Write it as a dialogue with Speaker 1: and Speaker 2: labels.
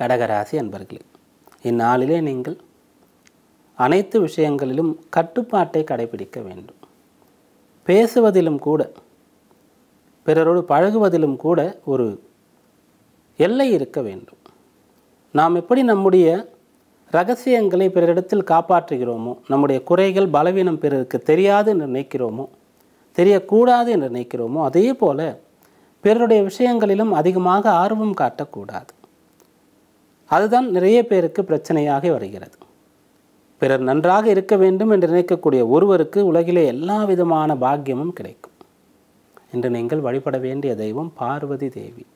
Speaker 1: கடகராசி அன்பர்களே இந்நாளிலே நீங்கள் அனைத்து விஷயங்களிலும் கட்டுப்பாட்டை கடைபிடிக்க வேண்டும் பேசுவதிலும் கூட பிறரோடு பழகுவதிலும் கூட ஒரு எல்லை இருக்க வேண்டும் நாம் எப்படி நம்முடைய ரகசியங்களை பிறரிடத்தில் காப்பாற்றுகிறோமோ நம்முடைய குறைகள் பலவீனம் பிறருக்கு தெரியாது என்று நினைக்கிறோமோ தெரியக்கூடாது என்று நினைக்கிறோமோ அதே போல் பிறருடைய விஷயங்களிலும் அதிகமாக ஆர்வம் காட்டக்கூடாது அதுதான் நிறைய பேருக்கு பிரச்சனையாக வருகிறது பிறர் நன்றாக இருக்க வேண்டும் என்று நினைக்கக்கூடிய ஒருவருக்கு உலகிலே எல்லா விதமான பாக்கியமும் கிடைக்கும் என்று நீங்கள் வழிபட வேண்டிய தெய்வம் பார்வதி தேவி